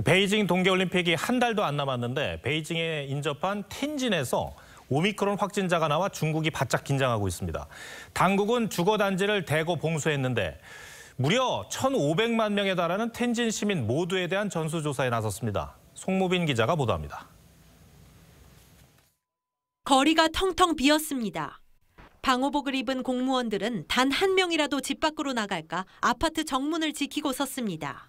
베이징 동계올림픽이 한 달도 안 남았는데 베이징에 인접한 텐진에서 오미크론 확진자가 나와 중국이 바짝 긴장하고 있습니다. 당국은 주거단지를 대거 봉쇄했는데 무려 1,500만 명에 달하는 텐진 시민 모두에 대한 전수조사에 나섰습니다. 송무빈 기자가 보도합니다. 거리가 텅텅 비었습니다. 방호복을 입은 공무원들은 단 한 명이라도 집 밖으로 나갈까 아파트 정문을 지키고 섰습니다.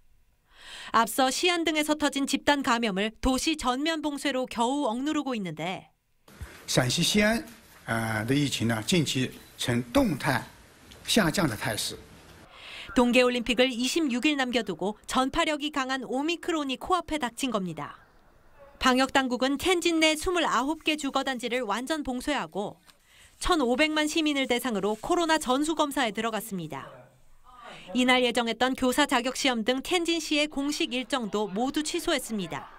앞서 시안 등에서 터진 집단 감염을 도시 전면 봉쇄로 겨우 억누르고 있는데. 陕西 시안 的疫情近期呈动态下降的态势 아, 동계올림픽을 26일 남겨두고 전파력이 강한 오미크론이 코앞에 닥친 겁니다. 방역당국은 텐진 내 29개 주거단지를 완전 봉쇄하고 1,500만 시민을 대상으로 코로나 전수검사에 들어갔습니다. 이날 예정했던 교사 자격 시험 등 텐진 시의 공식 일정도 모두 취소했습니다.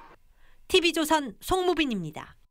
TV조선 송무빈입니다.